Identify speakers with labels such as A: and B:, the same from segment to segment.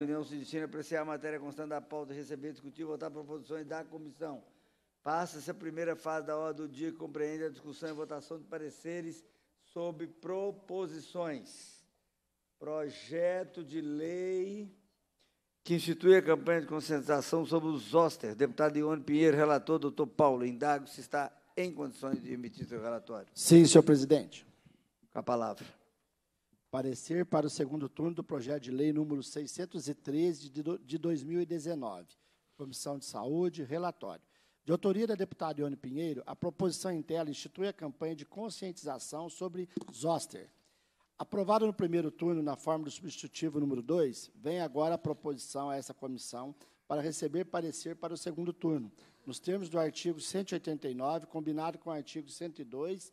A: reunião se destina a apreciar a matéria constante da pauta, receber, discutir e votar proposições da comissão. Passa-se a primeira fase da hora do dia que compreende a discussão e votação de pareceres sobre proposições. Projeto de lei que institui a campanha de conscientização sobre os hosters. Deputado Ione Pinheiro, relator, doutor Paulo, indago se está em condições de emitir seu relatório.
B: Sim, senhor presidente. Com a palavra. Parecer para o segundo turno do projeto de lei número 613 de 2019. Comissão de Saúde, relatório. De autoria da deputada Ione Pinheiro, a proposição em tela institui a campanha de conscientização sobre zoster. Aprovada no primeiro turno na forma do substitutivo número 2, vem agora a proposição a essa comissão para receber parecer para o segundo turno, nos termos do artigo 189, combinado com o artigo 102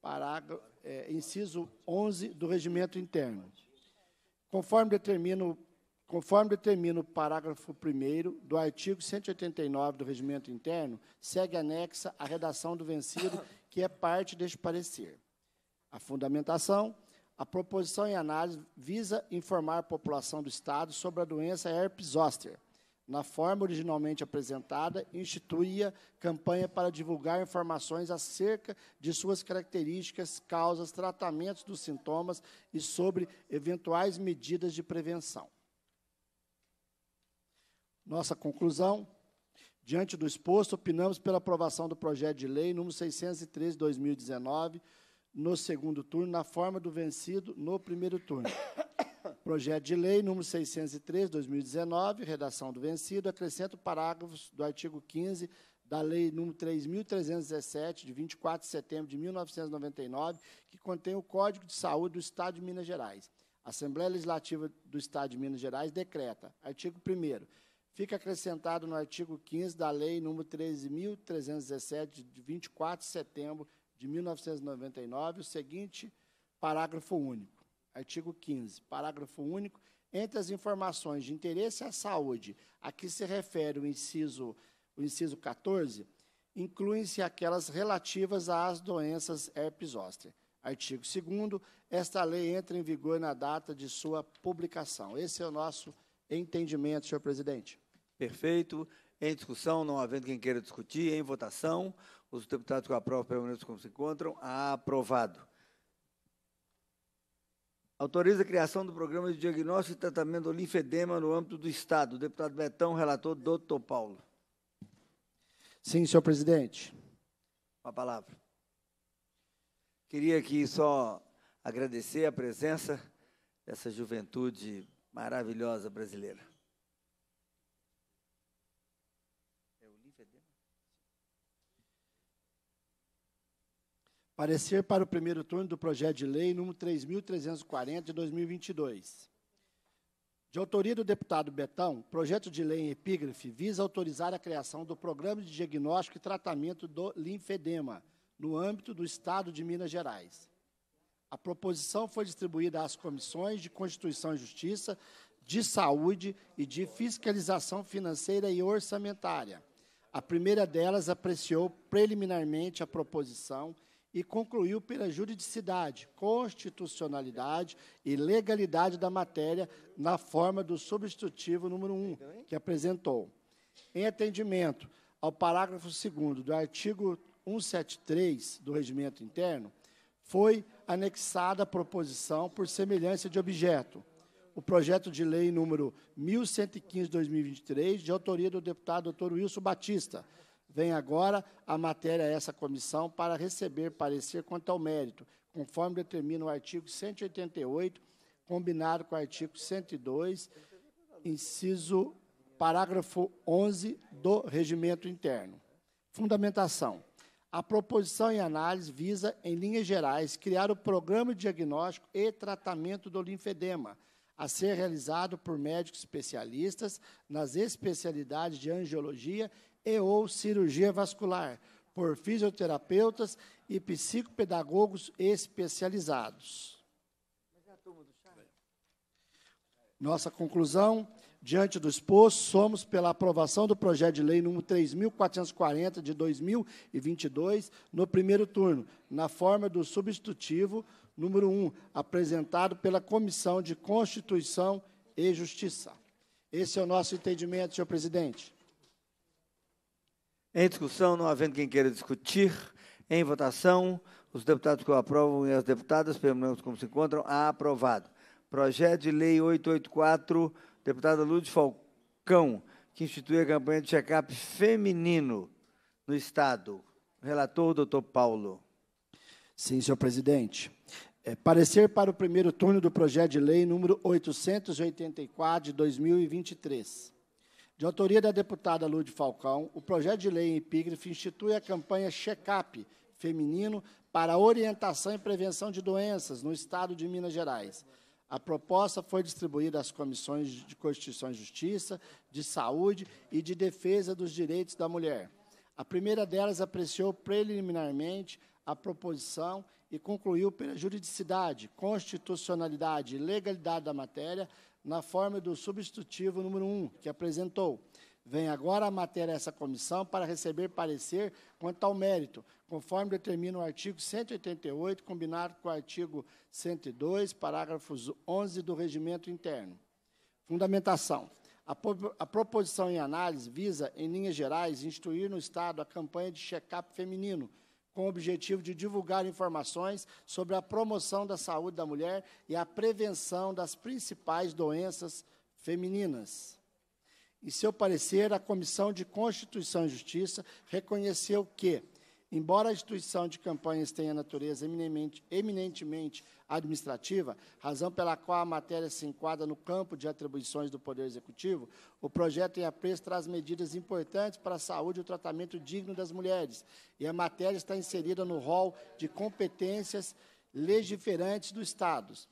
B: parágrafo, é, inciso 11 do Regimento Interno. Conforme determina o Conforme determina o parágrafo 1 do artigo 189 do Regimento Interno, segue anexa a redação do vencido, que é parte deste parecer. A fundamentação, a proposição em análise visa informar a população do Estado sobre a doença herpes óster na forma originalmente apresentada, instituía campanha para divulgar informações acerca de suas características, causas, tratamentos dos sintomas e sobre eventuais medidas de prevenção. Nossa conclusão. Diante do exposto, opinamos pela aprovação do projeto de lei número 603 2019, no segundo turno, na forma do vencido no primeiro turno. Projeto de Lei número 603, 2019, redação do vencido, acrescenta parágrafos do artigo 15 da Lei nº 3.317, de 24 de setembro de 1999, que contém o Código de Saúde do Estado de Minas Gerais. A Assembleia Legislativa do Estado de Minas Gerais decreta, artigo 1 fica acrescentado no artigo 15 da Lei nº 13.317, de 24 de setembro de 1999, o seguinte parágrafo único. Artigo 15, parágrafo único. Entre as informações de interesse à saúde a que se refere o inciso, o inciso 14, incluem-se aquelas relativas às doenças herpes zoster. Artigo 2 esta lei entra em vigor na data de sua publicação. Esse é o nosso
A: entendimento, senhor presidente. Perfeito. Em discussão, não havendo quem queira discutir, em votação, os deputados que aprovam permaneçam como se encontram. Aprovado. Autoriza a criação do programa de diagnóstico e tratamento do linfedema no âmbito do Estado. deputado Betão, relator, doutor Paulo.
B: Sim, senhor presidente.
A: Uma palavra. Queria aqui só agradecer a presença dessa juventude maravilhosa brasileira. É o linfedema?
B: Parecer para o primeiro turno do projeto de lei número 3.340 de 2022. De autoria do deputado Betão, projeto de lei em epígrafe visa autorizar a criação do Programa de Diagnóstico e Tratamento do Linfedema, no âmbito do Estado de Minas Gerais. A proposição foi distribuída às comissões de Constituição e Justiça, de Saúde e de Fiscalização Financeira e Orçamentária. A primeira delas apreciou preliminarmente a proposição e concluiu pela juridicidade, constitucionalidade e legalidade da matéria na forma do substitutivo número 1, que apresentou. Em atendimento ao parágrafo 2 do artigo 173 do Regimento Interno, foi anexada a proposição por semelhança de objeto. O projeto de lei número 1115/2023, de autoria do deputado Dr. Wilson Batista, Vem agora a matéria a essa comissão para receber parecer quanto ao mérito, conforme determina o artigo 188, combinado com o artigo 102, inciso parágrafo 11 do regimento interno. Fundamentação. A proposição em análise visa, em linhas gerais, criar o programa de diagnóstico e tratamento do linfedema, a ser realizado por médicos especialistas nas especialidades de angiologia e ou cirurgia vascular por fisioterapeutas e psicopedagogos especializados. Nossa conclusão, diante do exposto, somos pela aprovação do projeto de lei número 3440 de 2022, no primeiro turno, na forma do substitutivo número 1, apresentado pela Comissão de Constituição e Justiça.
A: Esse é o nosso entendimento, senhor presidente. Em discussão, não havendo quem queira discutir, em votação, os deputados que o aprovam e as deputadas, permanecem como se encontram, aprovado. Projeto de Lei 884, deputada Lúcia Falcão, que institui a campanha de check-up feminino no Estado. Relator, doutor Paulo. Sim, senhor presidente. É,
B: parecer para o primeiro turno do projeto de lei número 884 de 2023. De autoria da deputada Lude Falcão, o projeto de lei em epígrafe institui a campanha Checkup Feminino para orientação e prevenção de doenças no Estado de Minas Gerais. A proposta foi distribuída às comissões de Constituição e Justiça, de Saúde e de Defesa dos Direitos da Mulher. A primeira delas apreciou preliminarmente a proposição e concluiu pela juridicidade, constitucionalidade e legalidade da matéria, na forma do substitutivo número 1, que apresentou. Vem agora a matéria essa comissão para receber parecer quanto ao mérito, conforme determina o artigo 188, combinado com o artigo 102, parágrafos 11 do Regimento Interno. Fundamentação. A, a proposição em análise visa, em linhas gerais, instituir no Estado a campanha de check-up feminino, com o objetivo de divulgar informações sobre a promoção da saúde da mulher e a prevenção das principais doenças femininas. Em seu parecer, a Comissão de Constituição e Justiça reconheceu que Embora a instituição de campanhas tenha natureza eminentemente, eminentemente administrativa, razão pela qual a matéria se enquadra no campo de atribuições do Poder Executivo, o projeto em apreço traz medidas importantes para a saúde e o tratamento digno das mulheres, e a matéria está inserida no rol de competências legiferantes dos Estados.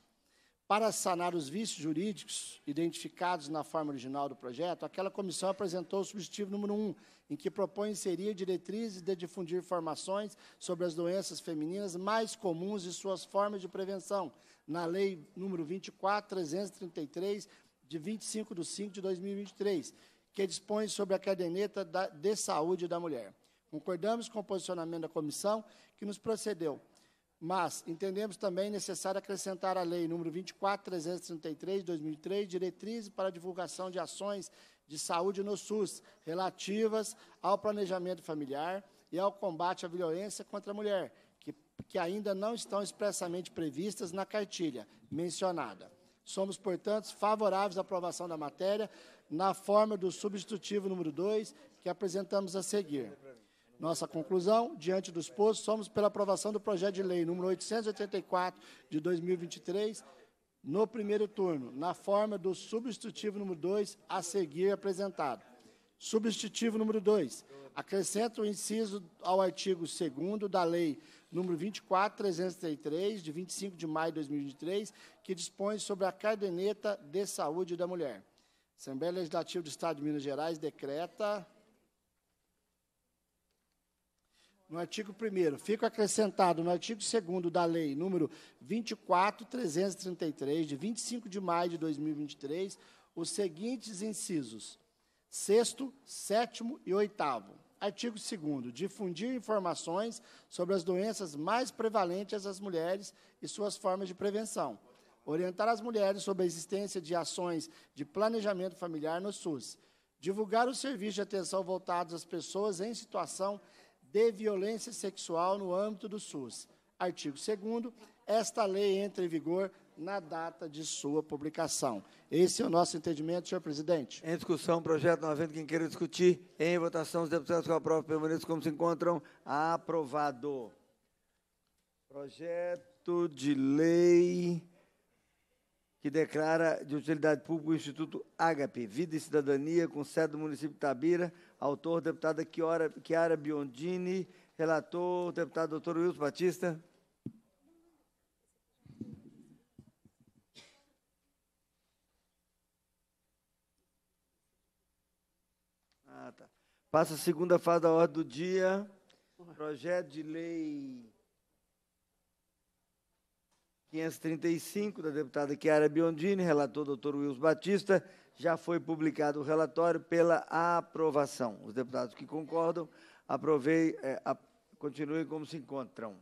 B: Para sanar os vícios jurídicos identificados na forma original do projeto, aquela comissão apresentou o substitutivo número 1, um, em que propõe inserir diretrizes de difundir informações sobre as doenças femininas mais comuns e suas formas de prevenção, na Lei número 24.333, de 25 de 5 de 2023, que dispõe sobre a caderneta de saúde da mulher. Concordamos com o posicionamento da comissão, que nos procedeu mas entendemos também necessário acrescentar à Lei nº 24.333, 2003, diretrizes para a divulgação de ações de saúde no SUS relativas ao planejamento familiar e ao combate à violência contra a mulher, que, que ainda não estão expressamente previstas na cartilha mencionada. Somos, portanto, favoráveis à aprovação da matéria na forma do substitutivo número 2, que apresentamos a seguir. Nossa conclusão, diante dos postos, somos pela aprovação do projeto de lei número 884 de 2023, no primeiro turno, na forma do substitutivo número 2 a seguir apresentado. Substitutivo número 2. Acrescenta o inciso ao artigo 2 da Lei número 24333 de 25 de maio de 2023, que dispõe sobre a caderneta de saúde da mulher. Assembleia Legislativa do Estado de Minas Gerais decreta no artigo 1 fica acrescentado no artigo 2 da Lei número 24333 de 25 de maio de 2023 os seguintes incisos: 6 7 e 8 Artigo 2 difundir informações sobre as doenças mais prevalentes às mulheres e suas formas de prevenção. Orientar as mulheres sobre a existência de ações de planejamento familiar no SUS. Divulgar os serviços de atenção voltados às pessoas em situação de violência sexual no âmbito do SUS. Artigo 2 esta lei entra em vigor na data de sua publicação. Esse é o nosso entendimento, senhor presidente.
A: Em discussão, projeto 90, quem queira discutir. Em votação, os deputados que aprovam permaneçam como se encontram. Aprovado. Projeto de lei que declara de utilidade pública o Instituto Ágape, Vida e Cidadania, com sede do município de Tabira, autor, deputada Chiara, Chiara Biondini, relator, deputado doutor Wilson Batista. Ah, tá. Passa a segunda fase da ordem do dia. Projeto de lei 535, da deputada Chiara Biondini, relator doutor Wilson Batista, já foi publicado o relatório pela aprovação. Os deputados que concordam, aprovei, é, a, continuem como se encontram.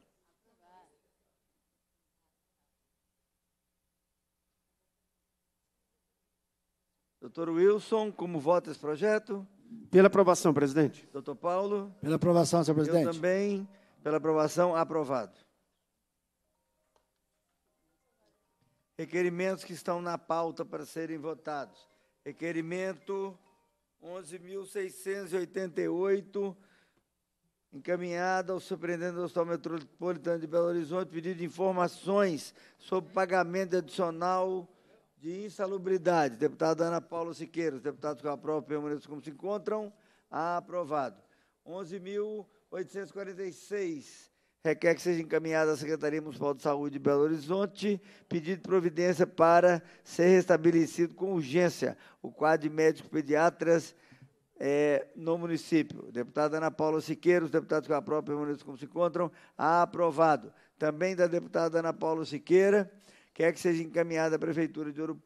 A: Doutor Wilson, como vota esse projeto?
B: Pela aprovação, presidente.
A: Doutor Paulo?
B: Pela aprovação, senhor presidente. Eu
A: também. Pela aprovação, aprovado. Requerimentos que estão na pauta para serem votados. Requerimento 11.688, encaminhado ao superintendente do Hospital Metropolitano de Belo Horizonte, pedido de informações sobre pagamento adicional de insalubridade. Deputada Ana Paula Siqueira, os deputados que aprovam permaneçam como se encontram. Ah, aprovado. 11.846, requer que seja encaminhado à Secretaria Municipal de Saúde de Belo Horizonte, pedido de providência para ser restabelecido com urgência o quadro de médicos pediatras é, no município. Deputada Ana Paula Siqueira, os deputados com a própria permanência como se encontram, aprovado. Também da deputada Ana Paula Siqueira, quer que seja encaminhada à Prefeitura de Ouro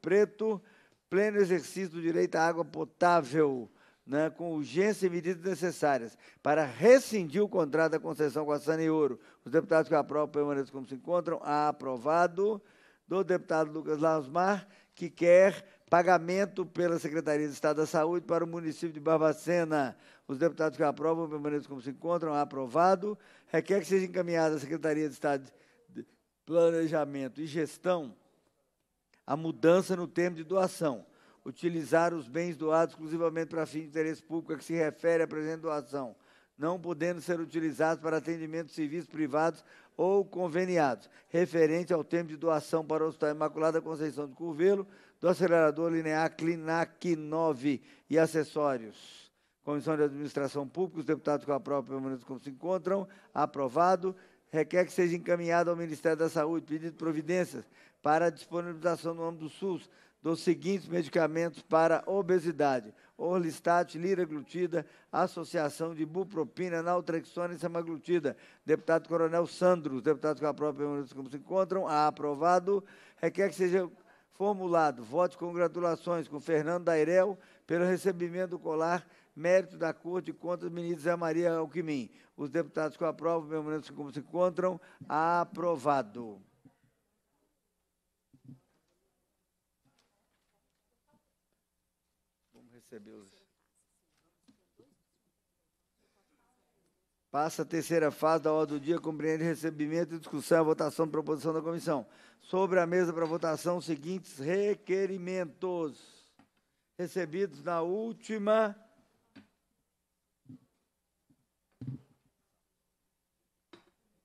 A: Preto pleno exercício do direito à água potável né, com urgência e medidas necessárias para rescindir o contrato da concessão com a Saneouro. Os deputados que aprovam permaneçam como se encontram. A aprovado do deputado Lucas Lasmar, que quer pagamento pela Secretaria de Estado da Saúde para o município de Barbacena. Os deputados que aprovam permaneçam como se encontram. A aprovado. Requer que seja encaminhada à Secretaria de Estado de Planejamento e Gestão a mudança no termo de doação utilizar os bens doados exclusivamente para fim de interesse público a que se refere a presente doação, não podendo ser utilizados para atendimento de serviços privados ou conveniados, referente ao tempo de doação para o Hospital Imaculada Conceição de Curvelo, do acelerador linear Clinac 9 e acessórios. Comissão de Administração Pública, os deputados com a própria permanência como se encontram, aprovado. Requer que seja encaminhado ao Ministério da Saúde pedido providências para a disponibilização no âmbito do SUS dos seguintes medicamentos para obesidade: Orlistat, liraglutida, associação de bupropina, naltrexona e semaglutida. Deputado Coronel Sandros, deputado com a própria como se encontram, aprovado. Requer que seja formulado voto de congratulações com Fernando Dairel pelo recebimento do colar mérito da Corte de Contas, ministro Zé Maria Alquimim. Os deputados que aprovam, memorando como se encontram, aprovado. receber os. Passa a terceira fase da ordem do dia, compreende recebimento e discussão e votação de proposição da comissão. Sobre a mesa para votação, os seguintes requerimentos recebidos na última.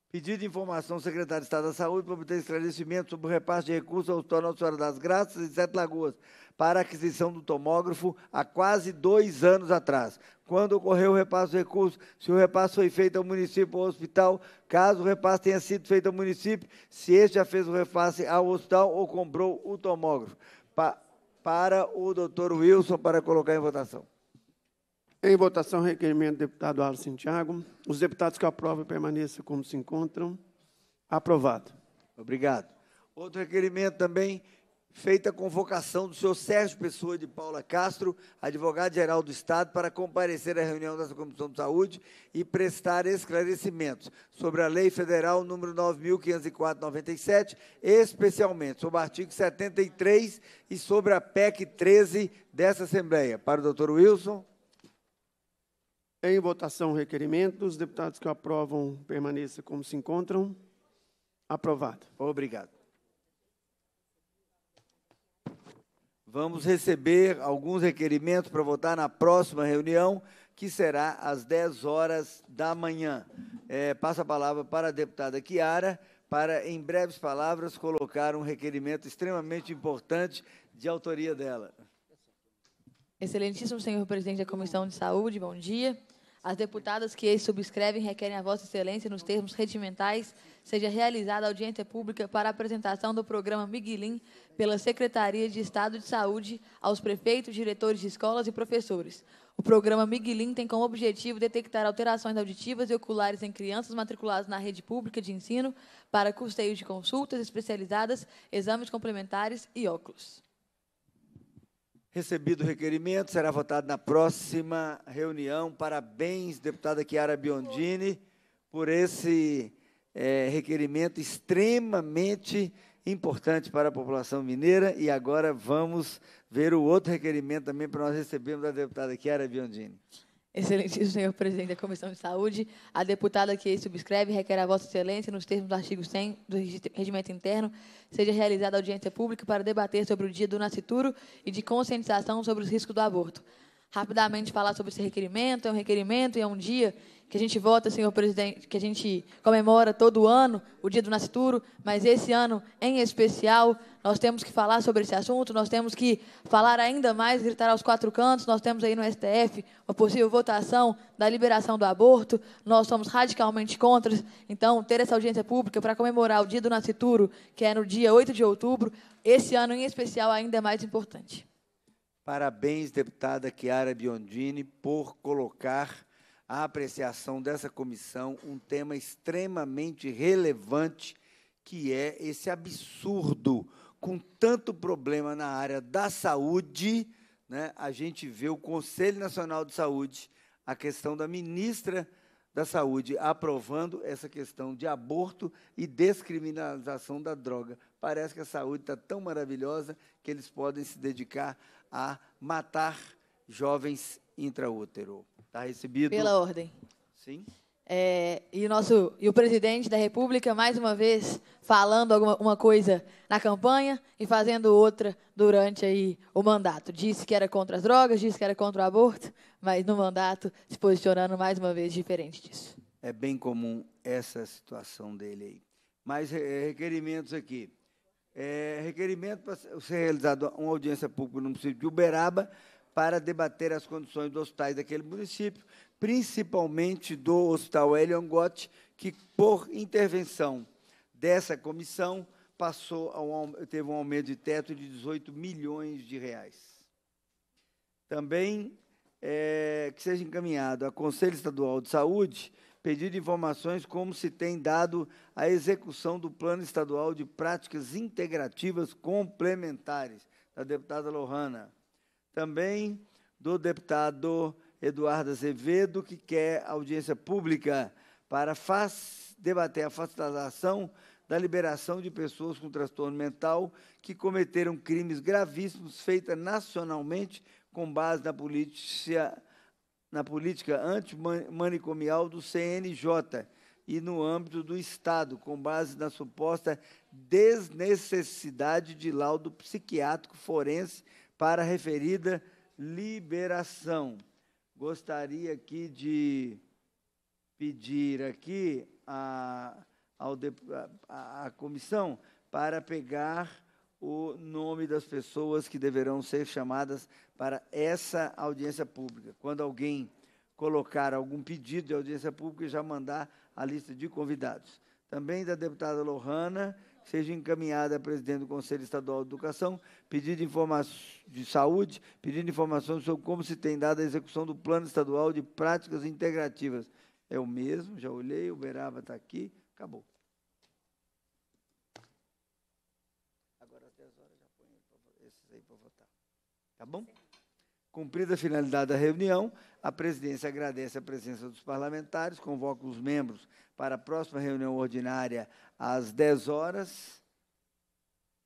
A: Pedido de informação ao secretário de Estado da Saúde para obter esclarecimento sobre o repasse de recursos ao Tornal do Senhora das Graças e Sete Lagoas para a aquisição do tomógrafo há quase dois anos atrás. Quando ocorreu o repasse do recurso, se o repasse foi feito ao município ou ao hospital, caso o repasse tenha sido feito ao município, se este já fez o repasse ao hospital ou comprou o tomógrafo. Pa para o doutor Wilson, para colocar em votação. Em votação, requerimento do deputado Alves Santiago. Os deputados que aprovam permaneçam como se encontram. Aprovado. Obrigado. Outro requerimento também feita a convocação do senhor Sérgio Pessoa de Paula Castro, advogado-geral do Estado, para comparecer à reunião dessa Comissão de Saúde e prestar esclarecimentos sobre a Lei Federal número 9.504-97, especialmente sobre o artigo 73 e sobre a PEC 13 dessa Assembleia. Para o doutor Wilson. Em votação, requerimento. Os deputados que aprovam permaneçam como se encontram. Aprovado. Obrigado. Vamos receber alguns requerimentos para votar na próxima reunião, que será às 10 horas da manhã. É, passo a palavra para a deputada Chiara, para, em breves palavras, colocar um requerimento extremamente importante de autoria dela.
C: Excelentíssimo senhor presidente da Comissão de Saúde, bom dia. As deputadas que subscrevem requerem a Vossa Excelência, nos termos regimentais, seja realizada audiência pública para apresentação do programa Miguelim pela Secretaria de Estado de Saúde aos prefeitos, diretores de escolas e professores. O programa Miguelim tem como objetivo detectar alterações auditivas e oculares em crianças matriculadas na rede pública de ensino para custeio de consultas especializadas, exames complementares e óculos.
A: Recebido o requerimento, será votado na próxima reunião. Parabéns, deputada Chiara Biondini, por esse é, requerimento extremamente importante para a população mineira. E agora vamos ver o outro requerimento também para nós recebermos da deputada Chiara Biondini.
C: Excelentíssimo senhor presidente da Comissão de Saúde, a deputada que subscreve requer a Vossa Excelência, nos termos do artigo 100 do Regimento Interno, seja realizada audiência pública para debater sobre o dia do nascituro e de conscientização sobre os riscos do aborto. Rapidamente falar sobre esse requerimento, é um requerimento e é um dia que a gente vota, senhor presidente, que a gente comemora todo ano o Dia do Nascituro, mas esse ano em especial nós temos que falar sobre esse assunto, nós temos que falar ainda mais, gritar aos quatro cantos. Nós temos aí no STF uma possível votação da liberação do aborto, nós somos radicalmente contra. Então, ter essa audiência pública para comemorar o Dia do Nascituro, que é no dia 8 de outubro, esse ano em especial ainda é mais importante.
A: Parabéns, deputada Chiara Biondini, por colocar a apreciação dessa comissão um tema extremamente relevante, que é esse absurdo. Com tanto problema na área da saúde, né, a gente vê o Conselho Nacional de Saúde, a questão da ministra da Saúde aprovando essa questão de aborto e descriminalização da droga. Parece que a saúde está tão maravilhosa que eles podem se dedicar a matar jovens intraútero. Está recebido. Pela ordem. Sim.
C: É, e, nosso, e o presidente da República, mais uma vez, falando alguma coisa na campanha e fazendo outra durante aí o mandato. Disse que era contra as drogas, disse que era contra o aborto, mas no mandato se posicionando mais uma vez diferente disso.
A: É bem comum essa situação dele aí. mais é, é requerimentos aqui. É, requerimento para ser realizado uma audiência pública no município de Uberaba para debater as condições dos hospitais daquele município, principalmente do Hospital Elion Gott, que, por intervenção dessa comissão, passou a, teve um aumento de teto de 18 milhões de reais. Também é, que seja encaminhado ao Conselho Estadual de Saúde pedido de informações como se tem dado a execução do Plano Estadual de Práticas Integrativas Complementares, da deputada Lohana também do deputado Eduardo Azevedo, que quer audiência pública para debater a facilitação da liberação de pessoas com transtorno mental que cometeram crimes gravíssimos feita nacionalmente com base na na política antimanicomial do CNJ e no âmbito do Estado, com base na suposta desnecessidade de laudo psiquiátrico forense para a referida liberação. Gostaria aqui de pedir aqui a, ao, a, a comissão para pegar o nome das pessoas que deverão ser chamadas para essa audiência pública. Quando alguém colocar algum pedido de audiência pública, já mandar a lista de convidados também da deputada Lohana, seja encaminhada à presidente do Conselho Estadual de Educação, pedido de, de saúde, pedindo informações sobre como se tem dado a execução do Plano Estadual de Práticas Integrativas. É o mesmo, já olhei, o Beraba está aqui, acabou. Agora até as horas já põe esses aí para votar. Tá bom? Cumprida a finalidade da reunião, a presidência agradece a presença dos parlamentares, convoca os membros para a próxima reunião ordinária às 10 horas.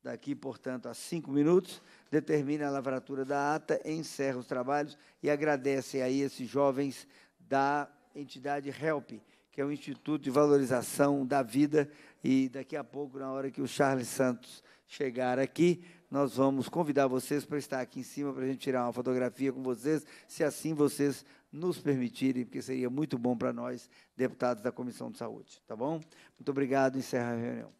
A: Daqui, portanto, a cinco minutos, determina a lavratura da ata, encerra os trabalhos e agradece aí esses jovens da entidade HELP que é o Instituto de Valorização da Vida. E daqui a pouco, na hora que o Charles Santos chegar aqui, nós vamos convidar vocês para estar aqui em cima para a gente tirar uma fotografia com vocês, se assim vocês nos permitirem, porque seria muito bom para nós, deputados da Comissão de Saúde. Tá bom? Muito obrigado. Encerra a reunião.